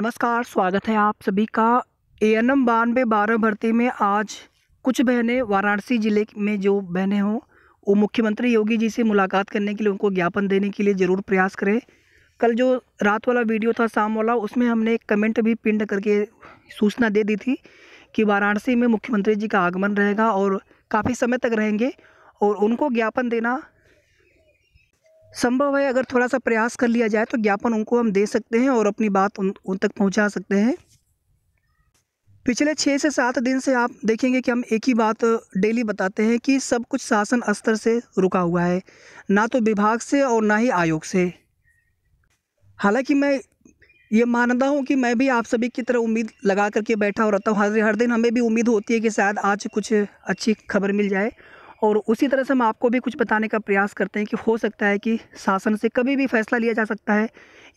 नमस्कार स्वागत है आप सभी का ए एन एम बानवे बारह भर्ती में आज कुछ बहनें वाराणसी ज़िले में जो बहनें हों वो मुख्यमंत्री योगी जी से मुलाकात करने के लिए उनको ज्ञापन देने के लिए ज़रूर प्रयास करें कल जो रात वाला वीडियो था शाम वाला उसमें हमने एक कमेंट भी पिंड करके सूचना दे दी थी कि वाराणसी में मुख्यमंत्री जी का आगमन रहेगा और काफ़ी समय तक रहेंगे और उनको ज्ञापन देना संभव है अगर थोड़ा सा प्रयास कर लिया जाए तो ज्ञापन उनको हम दे सकते हैं और अपनी बात उन, उन तक पहुंचा सकते हैं पिछले छः से सात दिन से आप देखेंगे कि हम एक ही बात डेली बताते हैं कि सब कुछ शासन स्तर से रुका हुआ है ना तो विभाग से और ना ही आयोग से हालांकि मैं ये मानता हूँ कि मैं भी आप सभी की तरह उम्मीद लगा करके बैठा हो रहता हूँ हर हर दिन हमें भी उम्मीद होती है कि शायद आज कुछ अच्छी खबर मिल जाए और उसी तरह से हम आपको भी कुछ बताने का प्रयास करते हैं कि हो सकता है कि शासन से कभी भी फैसला लिया जा सकता है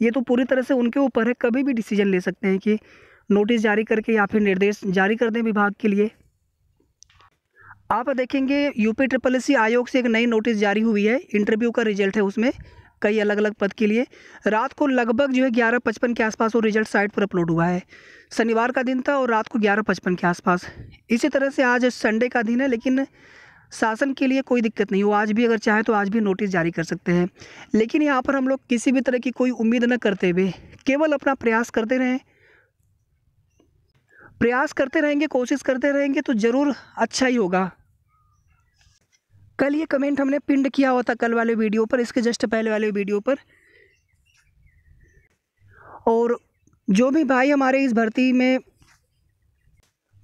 ये तो पूरी तरह से उनके ऊपर है कभी भी डिसीजन ले सकते हैं कि नोटिस जारी करके या फिर निर्देश जारी कर दें विभाग के लिए आप देखेंगे यूपी ट्रिपल एस आयोग से एक नई नोटिस जारी हुई है इंटरव्यू का रिजल्ट है उसमें कई अलग अलग पद के लिए रात को लगभग जो है ग्यारह पचपन के आसपास वो रिजल्ट साइट पर अपलोड हुआ है शनिवार का दिन था और रात को ग्यारह पचपन के आसपास इसी तरह से आज संडे का दिन है लेकिन शासन के लिए कोई दिक्कत नहीं वो आज भी अगर चाहें तो आज भी नोटिस जारी कर सकते हैं लेकिन यहाँ पर हम लोग किसी भी तरह की कोई उम्मीद न करते हुए केवल अपना प्रयास करते रहें प्रयास करते रहेंगे कोशिश करते रहेंगे तो ज़रूर अच्छा ही होगा कल ये कमेंट हमने पिंड किया हुआ था कल वाले वीडियो पर इसके जस्ट पहले वाले वीडियो पर और जो भी भाई हमारे इस भर्ती में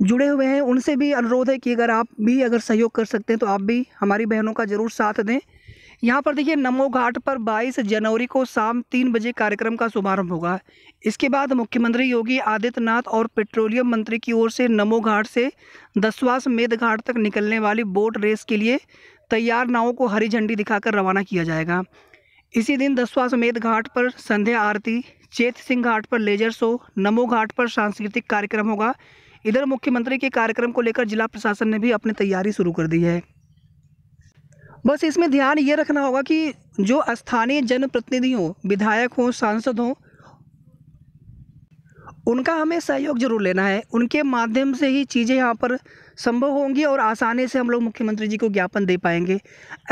जुड़े हुए हैं उनसे भी अनुरोध है कि अगर आप भी अगर सहयोग कर सकते हैं तो आप भी हमारी बहनों का ज़रूर साथ दें यहाँ पर देखिए नमो घाट पर 22 जनवरी को शाम तीन बजे कार्यक्रम का शुभारंभ होगा इसके बाद मुख्यमंत्री योगी आदित्यनाथ और पेट्रोलियम मंत्री की ओर से नमो घाट से दसवास मेद घाट तक निकलने वाली बोट रेस के लिए तैयार नावों को हरी झंडी दिखाकर रवाना किया जाएगा इसी दिन दसवास मेद घाट पर संध्या आरती चेत सिंह घाट पर लेजर शो नमो घाट पर सांस्कृतिक कार्यक्रम होगा इधर मुख्यमंत्री के कार्यक्रम को लेकर जिला प्रशासन ने भी अपनी तैयारी शुरू कर दी है बस इसमें ध्यान ये रखना होगा कि जो स्थानीय जनप्रतिनिधि हों विधायक हों सांसद हों उनका हमें सहयोग जरूर लेना है उनके माध्यम से ही चीज़ें यहाँ पर संभव होंगी और आसानी से हम लोग मुख्यमंत्री जी को ज्ञापन दे पाएंगे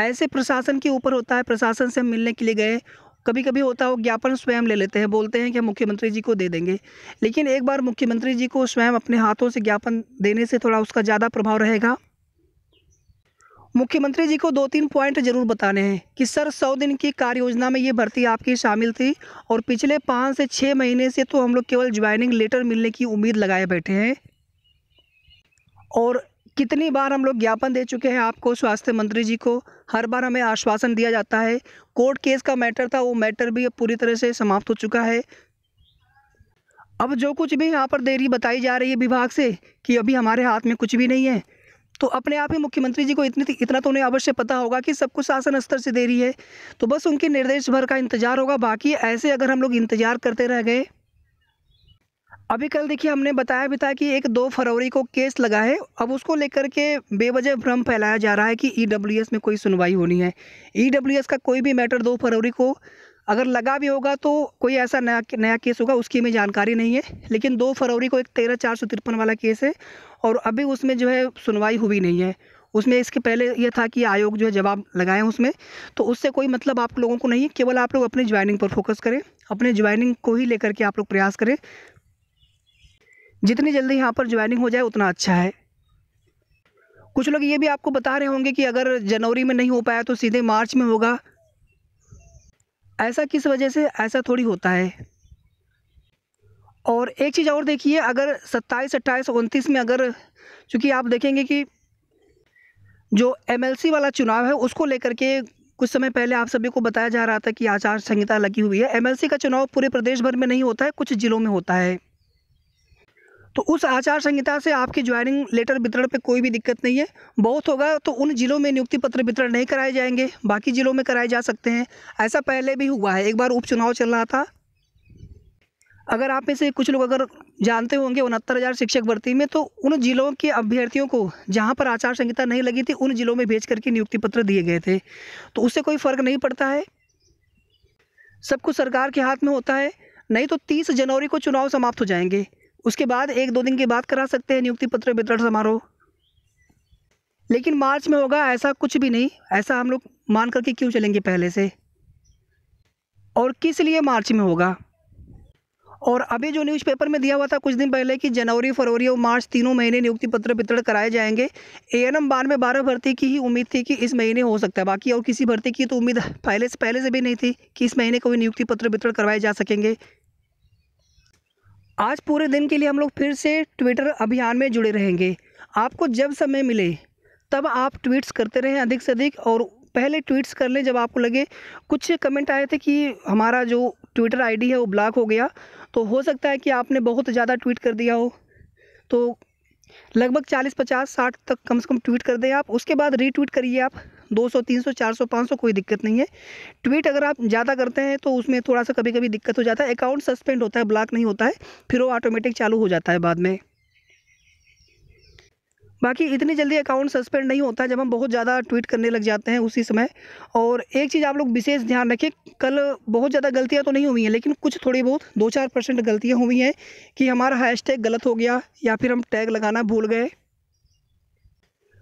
ऐसे प्रशासन के ऊपर होता है प्रशासन से हम मिलने के लिए गए कभी कभी होता है वो ज्ञापन स्वयं ले लेते हैं बोलते हैं कि हम मुख्यमंत्री जी को दे देंगे लेकिन एक बार मुख्यमंत्री जी को स्वयं अपने हाथों से ज्ञापन देने से थोड़ा उसका ज़्यादा प्रभाव रहेगा मुख्यमंत्री जी को दो तीन पॉइंट जरूर बताने हैं कि सर सौ दिन की कार्य योजना में ये भर्ती आपकी शामिल थी और पिछले पाँच से छः महीने से तो हम लोग केवल ज्वाइनिंग लेटर मिलने की उम्मीद लगाए बैठे हैं और कितनी बार हम लोग ज्ञापन दे चुके हैं आपको स्वास्थ्य मंत्री जी को हर बार हमें आश्वासन दिया जाता है कोर्ट केस का मैटर था वो मैटर भी पूरी तरह से समाप्त हो चुका है अब जो कुछ भी यहाँ पर देरी बताई जा रही है विभाग से कि अभी हमारे हाथ में कुछ भी नहीं है तो अपने आप ही मुख्यमंत्री जी को इतनी इतना तो उन्हें अवश्य पता होगा कि सब कुछ शासन स्तर से देरी है तो बस उनके निर्देश भर का इंतज़ार होगा बाकी ऐसे अगर हम लोग इंतज़ार करते रह गए अभी कल देखिए हमने बताया भी था कि एक दो फरवरी को केस लगा है अब उसको लेकर के बेवजह भ्रम फैलाया जा रहा है कि ई e में कोई सुनवाई होनी है ई e का कोई भी मैटर दो फरवरी को अगर लगा भी होगा तो कोई ऐसा नया नया केस होगा उसकी हमें जानकारी नहीं है लेकिन दो फरवरी को एक तेरह चार सौ तिरपन वाला केस है और अभी उसमें जो है सुनवाई हुई नहीं है उसमें इसके पहले यह था कि आयोग जो है जवाब लगाए उसमें तो उससे कोई मतलब आप लोगों को नहीं है केवल आप लोग अपने ज्वाइनिंग पर फोकस करें अपने ज्वाइनिंग को ही लेकर के आप लोग प्रयास करें जितनी जल्दी यहाँ पर ज्वाइनिंग हो जाए उतना अच्छा है कुछ लोग ये भी आपको बता रहे होंगे कि अगर जनवरी में नहीं हो पाया तो सीधे मार्च में होगा ऐसा किस वजह से ऐसा थोड़ी होता है और एक चीज़ और देखिए अगर 27, अट्ठाईस उनतीस में अगर चूँकि आप देखेंगे कि जो एमएलसी वाला चुनाव है उसको लेकर के कुछ समय पहले आप सभी को बताया जा रहा था कि आचार संहिता लगी हुई है एमएलसी का चुनाव पूरे प्रदेश भर में नहीं होता है कुछ ज़िलों में होता है तो उस आचार संहिता से आपकी ज्वाइनिंग लेटर वितरण पे कोई भी दिक्कत नहीं है बहुत होगा तो उन जिलों में नियुक्ति पत्र वितरण नहीं कराए जाएंगे बाकी जिलों में कराए जा सकते हैं ऐसा पहले भी हुआ है एक बार उपचुनाव चल रहा था अगर आप में से कुछ लोग अगर जानते होंगे उनहत्तर हज़ार शिक्षक भर्ती में तो उन जिलों के अभ्यर्थियों को जहाँ पर आचार संहिता नहीं लगी थी उन जिलों में भेज करके नियुक्ति पत्र दिए गए थे तो उससे कोई फ़र्क नहीं पड़ता है सब कुछ सरकार के हाथ में होता है नहीं तो तीस जनवरी को चुनाव समाप्त हो जाएंगे उसके बाद एक दो दिन के बाद करा सकते हैं नियुक्ति पत्र वितरण समारोह लेकिन मार्च में होगा ऐसा कुछ भी नहीं ऐसा हम लोग मान करके क्यों चलेंगे पहले से और किस लिए मार्च में होगा और अभी जो न्यूज़पेपर में दिया हुआ था कुछ दिन पहले कि जनवरी फरवरी और मार्च तीनों महीने नियुक्ति पत्र वितरण कराए जाएंगे ए एन एम बार में बारह भर्ती की ही उम्मीद थी कि इस महीने हो सकता है बाकी और किसी भर्ती की तो उम्मीद पहले से पहले से भी नहीं थी कि इस महीने कोई नियुक्ति पत्र वितरण करवाए जा सकेंगे आज पूरे दिन के लिए हम लोग फिर से ट्विटर अभियान में जुड़े रहेंगे आपको जब समय मिले तब आप ट्वीट्स करते रहें अधिक से अधिक और पहले ट्वीट्स कर लें जब आपको लगे कुछ कमेंट आए थे कि हमारा जो ट्विटर आईडी है वो ब्लॉक हो गया तो हो सकता है कि आपने बहुत ज़्यादा ट्वीट कर दिया हो तो लगभग 40 50 60 तक कम से कम ट्वीट कर दें आप उसके बाद रीट्वीट करिए आप 200 300 400 500 कोई दिक्कत नहीं है ट्वीट अगर आप ज़्यादा करते हैं तो उसमें थोड़ा सा कभी कभी दिक्कत हो जाता है अकाउंट सस्पेंड होता है ब्लॉक नहीं होता है फिर वो ऑटोमेटिक चालू हो जाता है बाद में बाकी इतनी जल्दी अकाउंट सस्पेंड नहीं होता जब हम बहुत ज़्यादा ट्वीट करने लग जाते हैं उसी समय और एक चीज़ आप लोग विशेष ध्यान रखें कल बहुत ज़्यादा गलतियां तो नहीं हुई हैं लेकिन कुछ थोड़ी बहुत दो चार परसेंट गलतियाँ हुई हैं कि हमारा हैशटैग गलत हो गया या फिर हम टैग लगाना भूल गए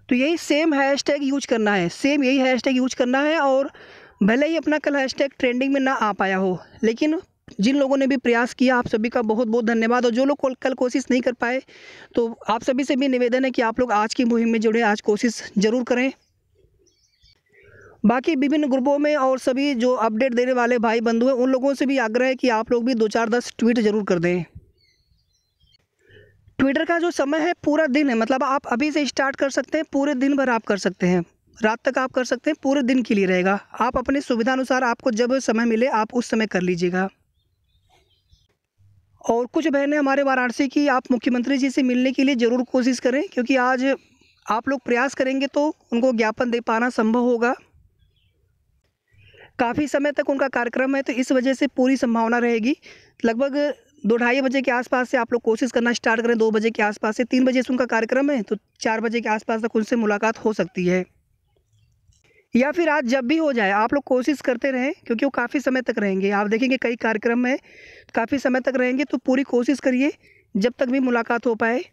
तो यही सेम टैग यूज करना है सेम यही टैग यूज करना है और भले ही अपना कल हैशटैग ट्रेंडिंग में ना आ पाया हो लेकिन जिन लोगों ने भी प्रयास किया आप सभी का बहुत बहुत धन्यवाद और जो लोग कल कोशिश नहीं कर पाए तो आप सभी से भी निवेदन है कि आप लोग आज की मुहिम में जुड़े आज कोशिश ज़रूर करें बाकी विभिन्न ग्रुपों में और सभी जो अपडेट देने वाले भाई बंधु हैं उन लोगों से भी आग्रह है कि आप लोग भी दो चार दस ट्वीट ज़रूर कर दें ट्विटर का जो समय है पूरा दिन है मतलब आप अभी से स्टार्ट कर सकते हैं पूरे दिन भर आप कर सकते हैं रात तक आप कर सकते हैं पूरे दिन के लिए रहेगा आप अपनी सुविधा अनुसार आपको जब समय मिले आप उस समय कर लीजिएगा और कुछ बहनें हमारे वाराणसी की आप मुख्यमंत्री जी से मिलने के लिए ज़रूर कोशिश करें क्योंकि आज आप लोग प्रयास करेंगे तो उनको ज्ञापन दे पाना संभव होगा काफ़ी समय तक उनका कार्यक्रम है तो इस वजह से पूरी संभावना रहेगी लगभग दो ढाई बजे के आसपास से आप लोग कोशिश करना स्टार्ट करें दो बजे के आसपास से तीन बजे से उनका कार्यक्रम है तो चार बजे के आसपास तक उनसे मुलाकात हो सकती है या फिर आज जब भी हो जाए आप लोग कोशिश करते रहें क्योंकि वो काफ़ी समय तक रहेंगे आप देखेंगे कई कार्यक्रम में काफ़ी समय तक रहेंगे तो पूरी कोशिश करिए जब तक भी मुलाकात हो पाए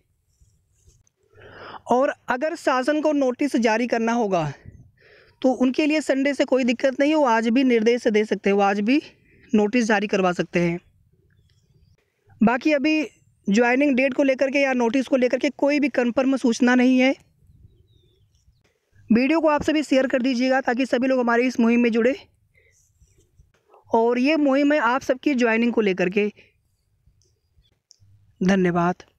और अगर शासन को नोटिस जारी करना होगा तो उनके लिए संडे से कोई दिक्कत नहीं वो आज भी निर्देश दे सकते हैं वो आज भी नोटिस जारी करवा सकते हैं बाकी अभी ज्वाइनिंग डेट को लेकर के या नोटिस को लेकर के कोई भी कन्फर्म सूचना नहीं है वीडियो को आप सभी शेयर कर दीजिएगा ताकि सभी लोग हमारी इस मुहिम में जुड़े और ये मुहिम है आप सबकी ज्वाइनिंग को लेकर के धन्यवाद